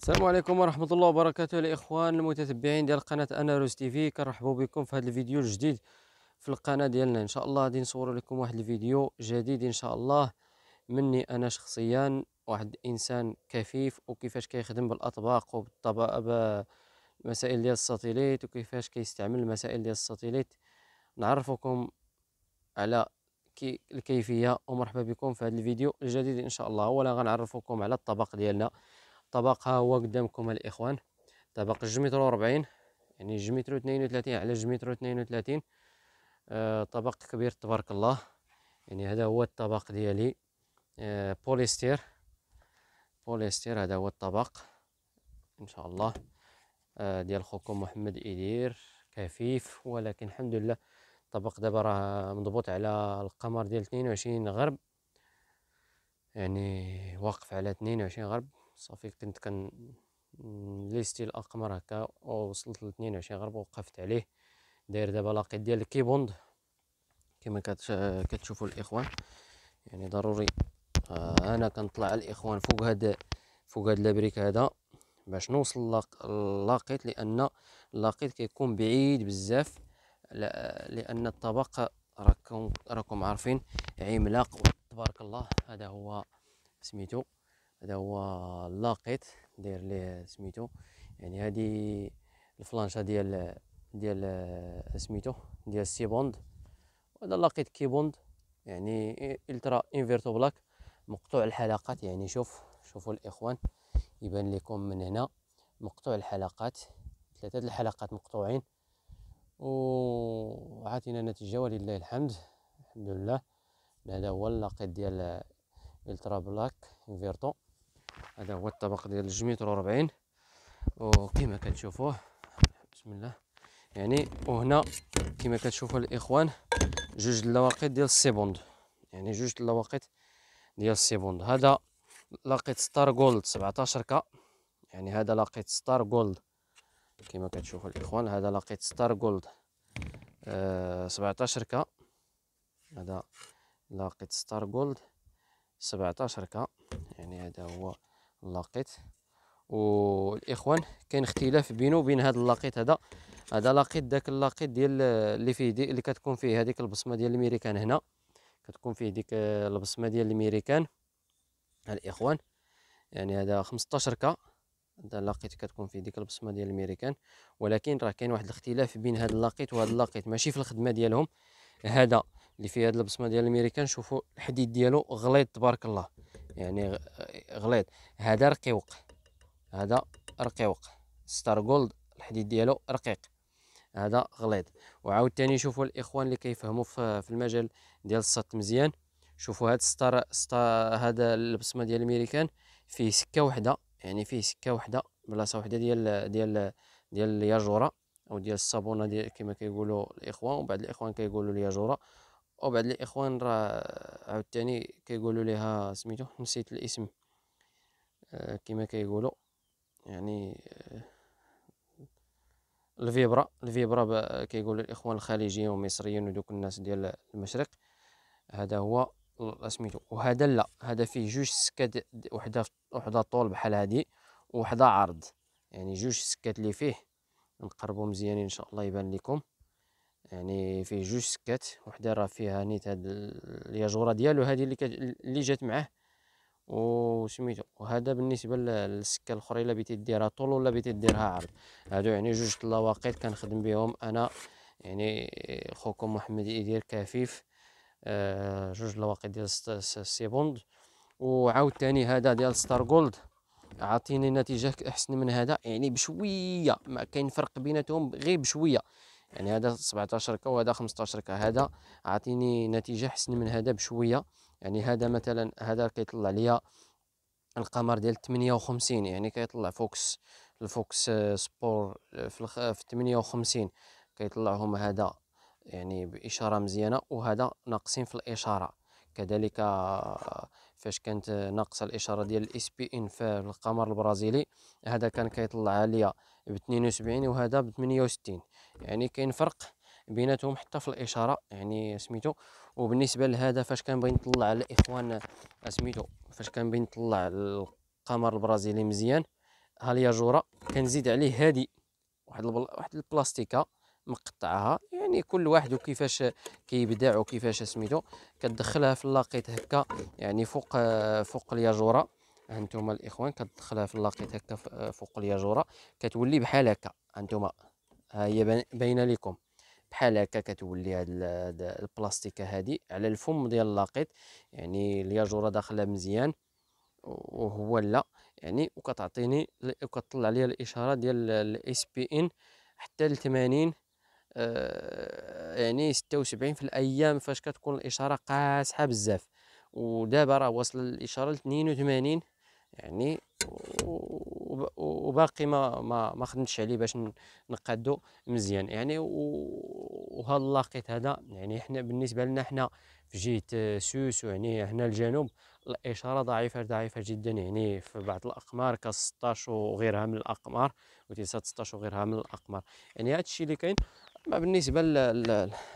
السلام عليكم ورحمة الله وبركاته الإخوان المتتبعين ديال قناة أنا روز تي في كنرحبوا بكم في هذا الفيديو الجديد في القناة ديالنا إن شاء الله غادي نصور لكم واحد الفيديو جديد إن شاء الله مني أنا شخصيا واحد إنسان كفيف وكيفاش كيخدم بالأطباق وبالطبق بمسائل ديال الساتيليت وكيفاش كيستعمل المسائل ديال الساتيليت نعرفكم على كي الكيفيه ومرحبا بكم في هذا الفيديو الجديد ان شاء الله اولا غنعرفكم على الطبق ديالنا الطبق ها هو قدامكم الاخوان طبق جمتر وربعين يعني جمتر اثنين وثلاثين على جمتر اثنين وثلاثين آه طبق كبير تبارك الله يعني هذا هو الطبق ديالي آه بوليستير بوليستير هذا هو الطبق ان شاء الله آه ديال خوكم محمد إدير كفيف ولكن الحمد لله الطبق دابا راه مضبوط على القمر ديال 22 غرب يعني واقف على 22 غرب صافي كنت كان ليستي الاقمر هكا ووصلت ل 22 غرب وقفت عليه داير دابا لاقيت ديال الكيبوند كما كتشوفوا الاخوان يعني ضروري آه انا كنطلع الاخوان فوق هاد فوق هاد لابريك هذا باش نوصل لاقيت لان لاقيت كيكون بعيد بزاف لان الطبق راكم راكم عارفين عملاق تبارك الله هذا هو سميتو هذا هو اللاقيط داير ليه سميتو يعني هذه الفلانشا ديال ديال آه، سميتو ديال السي بوند وهذا لاقيط كي بوند يعني الترا انفيرتو بلاك مقطوع الحلقات يعني شوف شوفوا الاخوان يبان لكم من هنا مقطوع الحلقات ثلاثه الحلقات مقطوعين وعطينا نتيجه ولله الحمد الحمد لله هذا هو اللاقيط ديال آه، الترا بلاك انفيرتو هذا هو الطبق ديال الجميتر وربعين وكما كتشوفوه بسم الله يعني وهنا كما كتشوفوا الاخوان جوج اللواقيت ديال السيبوند يعني جوج اللواقيت ديال السيبوند هذا لاقيت ستار جولد 17 ك يعني هذا لاقيت ستار جولد كما كتشوفوا الاخوان هذا لاقيت ستار جولد آه 17 ك هذا لاقيت ستار جولد 17 ك يعني هذا هو اللاقيت والاخوان كاين اختلاف بينه وبين هذا اللاقيت هذا هذا لاقيت داك اللاقيت ديال اللي فيه دي اللي كتكون فيه هذيك البصمه ديال الميريكان هنا كتكون فيه ديك البصمه ديال الميريكان الاخوان يعني هذا 15 كا هذا لاقيت كتكون فيه ديك البصمه ديال الميريكان ولكن راه كاين واحد الاختلاف بين هذا اللاقيت وهذا اللاقيت ماشي في الخدمه ديالهم هذا اللي فيه هذه البصمه ديال الميريكان شوفوا الحديد ديالو غليظ تبارك الله يعني غليظ هذا رقيق هذا رقيق ستار جولد الحديد ديالو رقيق هذا غليظ وعاوتاني شوفوا الاخوان اللي كيفهموا في المجال ديال السط مزيان شوفوا هذا ستار ستار هذا البصمه ديال الميريكان فيه سكه وحده يعني فيه سكه وحده بلاصه وحده ديال ديال ديال الياجوره او ديال الصابونه ديال كما كيقولوا الاخوان وبعض الاخوان كيقولوا الياجوره وبعد الاخوان راه عاوتاني كيقولوا ليها سميتو نسيت الاسم آه، كما كيقولوا يعني آه، الفيبرا الفيبرا كيقولوا الاخوان الخليجيين والمصريين ودوك الناس ديال المشرق هذا هو سميتو وهذا لا هذا فيه جوج سكات وحده وحده طول بحال هادي وحده عرض يعني جوج سكات اللي فيه نقربوا مزيانين ان شاء الله يبان لكم يعني فيه جوج سكات وحده راه فيها نيت هاد الياجوره ديالو هذه اللي اللي جات معاه وسميتو وهذا بالنسبه للسكه الاخرى الا بغيتي ديرها طول ولا بغيتي ديرها عرض هادو يعني جوج اللواقيت كنخدم بهم انا يعني خوكم محمد يدير كفيف آه جوج لواقيت ديال السيبوند ثاني هذا ديال ستار جولد عاطيني نتيجه احسن من هذا يعني بشويه ما كاين فرق بيناتهم غير بشويه يعني هذا 17 كا وهذا 15 كا هذا عطيني نتيجه احسن من هذا بشويه يعني هذا مثلا هذا كيطلع ليا القمر ديال 58 يعني كيطلع فوكس الفوكس سبور في 58 كيطلع هما هذا يعني باشاره مزيانه وهذا ناقصين في الاشاره كذلك فاش كانت ناقصه الاشاره ديال الاس بي ان في القمر البرازيلي هذا كان كيطلع عليا ب 72 وهذا ب 68 يعني كاين فرق بيناتهم حتى في الاشاره يعني سميتو وبالنسبه لهذا فاش كنبغي نطلع على الاخوان سميتو فاش كنبغي نطلع القمر البرازيلي مزيان ها ليا كنزيد عليه هادي واحد البل... واحد البلاستيكه مقطعها يعني كل واحد وكيفاش كيبدع وكيفاش سميتو كتدخلها في اللاقيط هكا يعني فوق فوق الياجوره هانتوما الاخوان كتدخلها في اللاقيط هكا فوق الياجورا كتولي بحال هكا هانتوما ها هي باينه لكم بحال هكا كتولي هاد البلاستيكه هادي على الفم ديال اللاقيط يعني الياجوره داخله مزيان وهو لا يعني وكتعطيني وكتطلع لي الاشاره ديال الاس بي ان حتى ل 80 آه، يعني ستة يعني 76 في الايام فاش كتكون الاشاره قاسحه بزاف ودابا راه واصله الاشاره ل 82 يعني وباقي ما ما ما خدمتش عليه باش نقادو مزيان يعني وهذا اللاقيط هذا يعني احنا بالنسبه لنا احنا في جهه سوس يعني هنا الجنوب الاشاره ضعيفه ضعيفه جدا يعني في بعض الاقمار ك 16 وغيرها من الاقمار و 16 وغيرها من الاقمار يعني هذا الشيء اللي كاين اما بالنسبه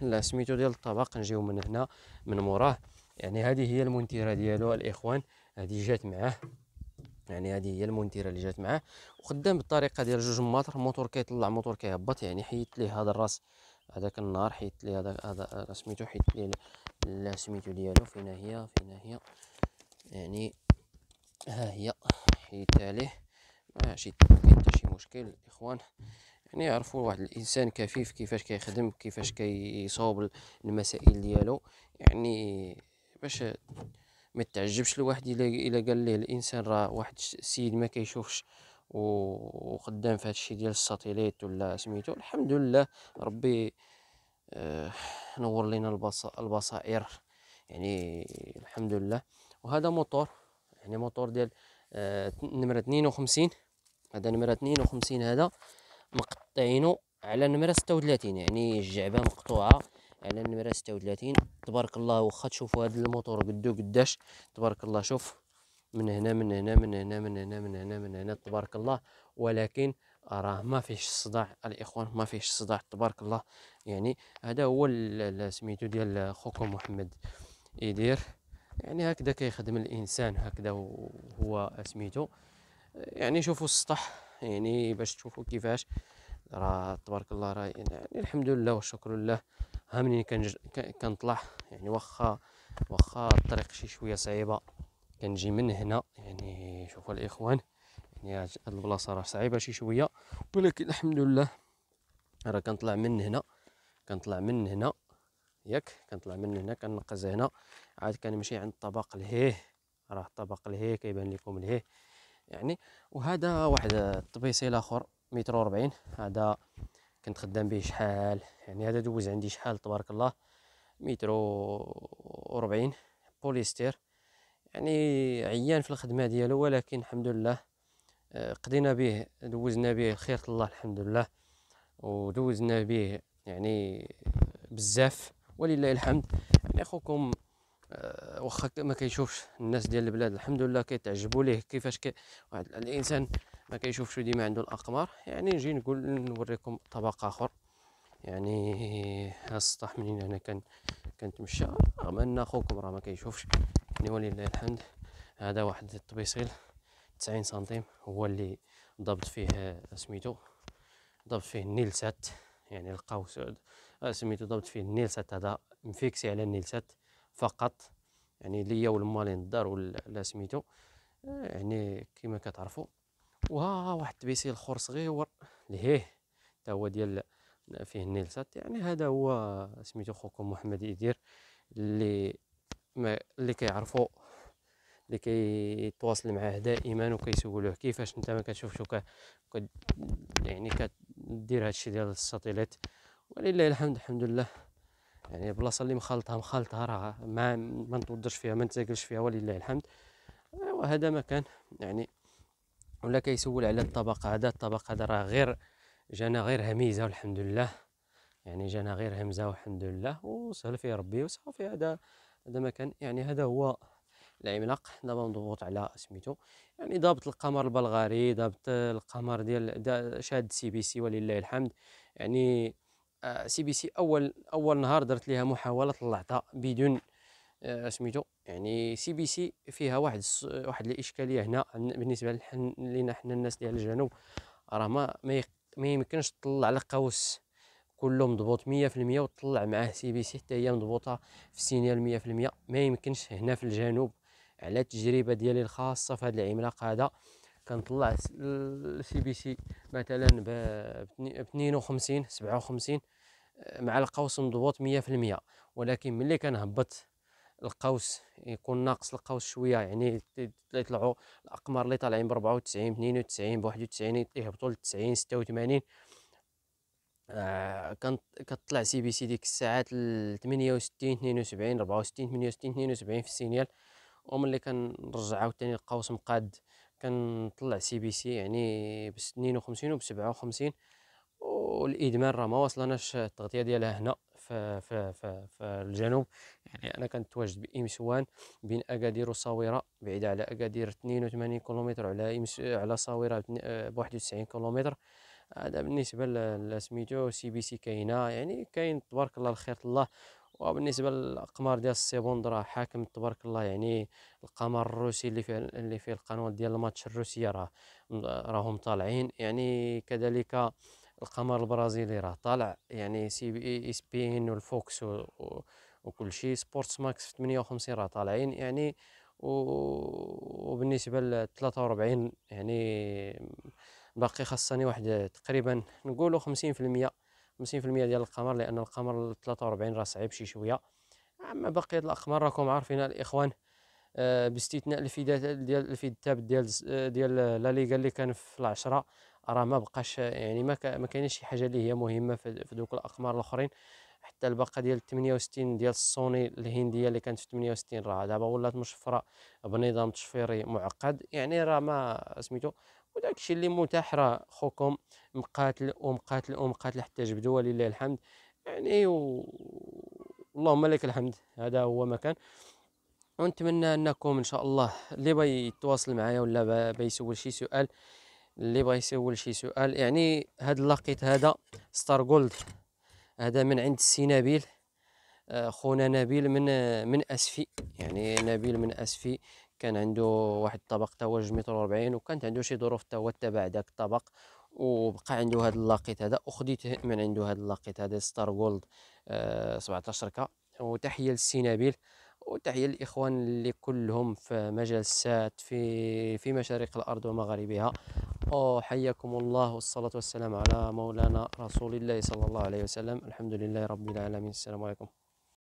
لسميتو ديال الطبق نجيو من هنا من موراه يعني هذه هي المنتيره ديالو الاخوان هذه جات معاه يعني هذه هي المونتيره اللي جات معاه وخدام بالطريقه ديال جوج مطر موتور كيطلع موتور كيهبط يعني حيدت ليه هذا الراس هذاك النهار حيدت ليه هذا هذا سميتو حيدت ليه لا سميتو ديالو فين هي فين هي يعني ها هي حيدتها ليه ما شي حتى شي مشكل الاخوان يعني يعرفوا واحد الانسان كفيف كيفاش كيخدم كيفاش كيصاوب المسائل ديالو يعني باش ما تعجبش الواحد الا الا قال ليه الانسان راه واحد السيد ما كيشوفش وخدام في هادشي ديال الساتيليت ولا سميتو الحمد لله ربي آه نور لنا البصائر يعني الحمد لله وهذا موتور يعني موتور ديال آه نمرة 52 هذا نمرة 52 هذا مقطعينو على نمرة 36 يعني الجعبة مقطوعة على النمرة ستة وثلاثين تبارك الله واخا تشوفوا هذا الموتور قدو قداش تبارك الله شوف من هنا من هنا من هنا من هنا من هنا من هنا تبارك الله ولكن راه ما فيش صداع الاخوان ما فيش صداع تبارك الله يعني هذا هو سميتو ديال خوكم محمد يدير يعني هكذا كيخدم الانسان هكذا هو سميتو يعني شوفوا السطح يعني باش تشوفوا كيفاش راه تبارك الله راه يعني الحمد لله والشكر لله ها منين كنطلع يعني واخا واخا الطريق شي شويه صعيبه كنجي من هنا يعني شوفوا الاخوان يعني هاد البلاصه راه صعيبه شي شويه ولكن الحمد لله راه كنطلع من هنا كنطلع من هنا ياك كنطلع من هنا كنقز هنا عاد كنمشي عند الطبق الهيه راه الطبق الهيه كيبان لكم الهيه يعني وهذا واحد الطبيسيل اخر متر وربعين هذا كنت خدام به شحال يعني هذا دوز عندي شحال تبارك الله متر وربعين بوليستير يعني عيان في الخدمه ديالو ولكن الحمد لله آه، قضينا به دوزنا به خيرة الله الحمد لله ودوزنا به يعني بزاف ولله الحمد يعني اخوكم آه، واخا ما كيشوفش الناس ديال البلاد الحمد لله كيتعجبوا ليه كيفاش كي واحد الانسان ما كيشوفش ديما عنده الاقمار يعني نجي نقول نوريكم طبق اخر يعني السطح منين هنا يعني كان كنتمشى رغم ان اخوكم راه ما كيشوفش يعني ولله الحمد هذا واحد الطبيصيل 90 سنتيم هو اللي ضبط فيه آه، سميتو ضبط فيه النيلسات يعني القوس آه، سميتو ضبط فيه النيلسات هذا مفيكسي على النيلسات فقط يعني ليا والمالين الدار ولا سميتو يعني كما كتعرفوا وها واحد تبيسي الخور صغير لهيه حتى هو ديال فيه النيلسات يعني هذا هو سميتو خوكم محمد يدير اللي ما اللي كيعرفوا اللي كيتواصل معاه دائما وكيسولوه كيفاش انت ما كتشوفش وك يعني كدير هادشي ديال الساتيليت ولله الحمد الحمد لله يعني البلاصه اللي مخالطها مخالطها راها ما ما نتوضرش فيها ما نتاكلش فيها ولله الحمد وهذا مكان يعني ولا كيسول على الطبق هذا الطبق هذا راه غير جانا غير هميزه والحمد لله يعني جانا غير همزه والحمد لله وسهل فيه ربي وصافي هذا هذا مكان يعني هذا هو العملاق دابا مضغوط على سميتو يعني ضابط القمر البلغاري ضابط القمر ديال شاد سي بي سي ولله الحمد يعني سي بي سي اول اول نهار درت ليها محاوله طلعتها بدون آه، سميتو يعني سي بي سي فيها واحد واحد الاشكاليه هنا بالنسبه لينا حنا الناس ديال الجنوب راه ما ما يمكنش تطلع على قوس كله مضبوط 100% وتطلع معاه سي بي سي حتى هي مضبوطه في السينيال 100% ما يمكنش هنا في الجنوب على التجربه ديالي الخاصه في هذا العملاق هذا كنطلع السي بي سي مثلا ب 52 57 آه، مع القوس مضبوط 100% ولكن ملي كنهبط القوس يكون ناقص القوس شويه يعني يطلعوا الاقمار اللي طالعين ب 94 92 ب 91 يهبطوا ل 90 86 آه كانت كتطلع سي بي سي ديك الساعات ل 68 72 64 68 72 في السينيال وملي كنرجع عاوتاني القوس مقاد كنطلع سي بي سي يعني ب 52 وب 57 والادمان راه ما وصلناش التغطيه ديالها هنا في, في, في, في الجنوب يعني انا كنتواجد بامسوان بين اكادير وصاويره بعيده على اكادير 82 كيلومتر على إمس... على صاويره آه، ب 91 كيلومتر هذا بالنسبه لسميتو سي بي سي كاينه يعني كاين تبارك الله الخير الله وبالنسبه للاقمار ديال السيبوند راه حاكم تبارك الله يعني القمر الروسي اللي فيه اللي فيه القنوات ديال الماتش الروسيه راه راهم طالعين يعني كذلك القمر البرازيلي راه طالع يعني سي بي اي بي ان والفوكس و... و... وكل شيء سبورتس ماكس في 58 راه طالعين يعني و... وبالنسبه ل 43 يعني باقي خاصني واحد تقريبا نقولوا 50% 50% ديال القمر لان القمر 43 راه صعيب شي شويه اما بقيه الاقمار راكم عارفين الاخوان آه، باستثناء الفيدات ديال الفيد تاب ديال آه، ديال لا ليغا اللي كان في العشرة راه ما بقاش يعني ما ما كاينش شي حاجه اللي هي مهمه في دوك الاقمار الاخرين حتى الباقه ديال 68 ديال الصوني الهنديه اللي كانت في 68 راه دابا ولات مشفره بنظام تشفيري معقد يعني راه ما سميتو وداك الشيء اللي متاح راه خوكم مقاتل ومقاتل ومقاتل حتى جبدوا ولله الحمد يعني و... اللهم لك الحمد هذا هو ما كان ونتمنى انكم ان شاء الله اللي بغى يتواصل معايا ولا يسول شي سؤال اللي بغى يسول شي سؤال يعني هاد اللاقيت هذا ستار جولد هذا من عند السي نبيل آه، خونا نبيل من آه، من اسفي يعني نبيل من اسفي كان عنده واحد الطبق تا هو جوج متر وربعين وكانت عنده شي ظروف تا هو تبع داك الطبق وبقى عنده هاد اللاقيت هذا وخديت من عنده هاد اللاقيت هذا ستار جولد آه، سبعتاشر كا وتحيه للسي نبيل وتحيه للاخوان اللي كلهم في السات في في مشارق الارض ومغاربها وحياكم الله والصلاه والسلام على مولانا رسول الله صلى الله عليه وسلم الحمد لله رب العالمين السلام عليكم